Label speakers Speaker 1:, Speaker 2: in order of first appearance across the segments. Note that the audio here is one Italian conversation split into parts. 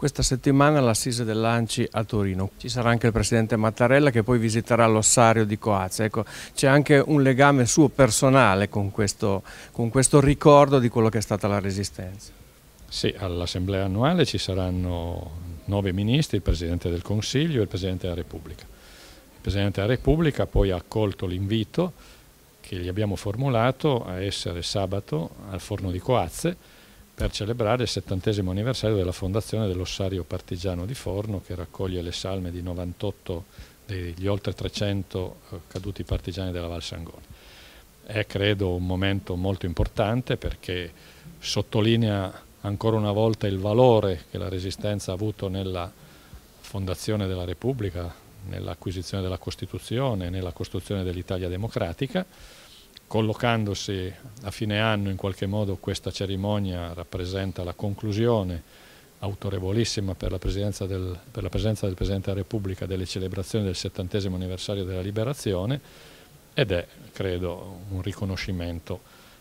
Speaker 1: Questa settimana l'assise dell'Anci a Torino. Ci sarà anche il presidente Mattarella che poi visiterà l'ossario di Coazze. Ecco, c'è anche un legame suo personale con questo, con questo ricordo di quello che è stata la Resistenza.
Speaker 2: Sì, all'assemblea annuale ci saranno nove ministri, il Presidente del Consiglio e il Presidente della Repubblica. Il Presidente della Repubblica poi ha accolto l'invito che gli abbiamo formulato a essere sabato al forno di Coazze per celebrare il settantesimo anniversario della fondazione dell'ossario partigiano di Forno che raccoglie le salme di 98 degli oltre 300 eh, caduti partigiani della Val Sangone. È credo un momento molto importante perché sottolinea ancora una volta il valore che la Resistenza ha avuto nella fondazione della Repubblica, nell'acquisizione della Costituzione, nella costruzione dell'Italia democratica collocandosi a fine anno in qualche modo questa cerimonia rappresenta la conclusione autorevolissima per la, presenza del, per la presenza del Presidente della Repubblica delle celebrazioni del settantesimo anniversario della liberazione ed è, credo, un riconoscimento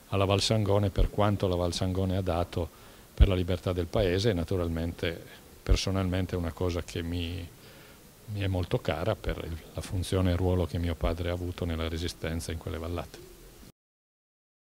Speaker 2: alla Val Sangone per quanto la Val Sangone ha dato per la libertà del Paese e naturalmente personalmente è una cosa che mi, mi è molto cara per la funzione e il ruolo che mio padre ha avuto nella resistenza in quelle
Speaker 1: vallate.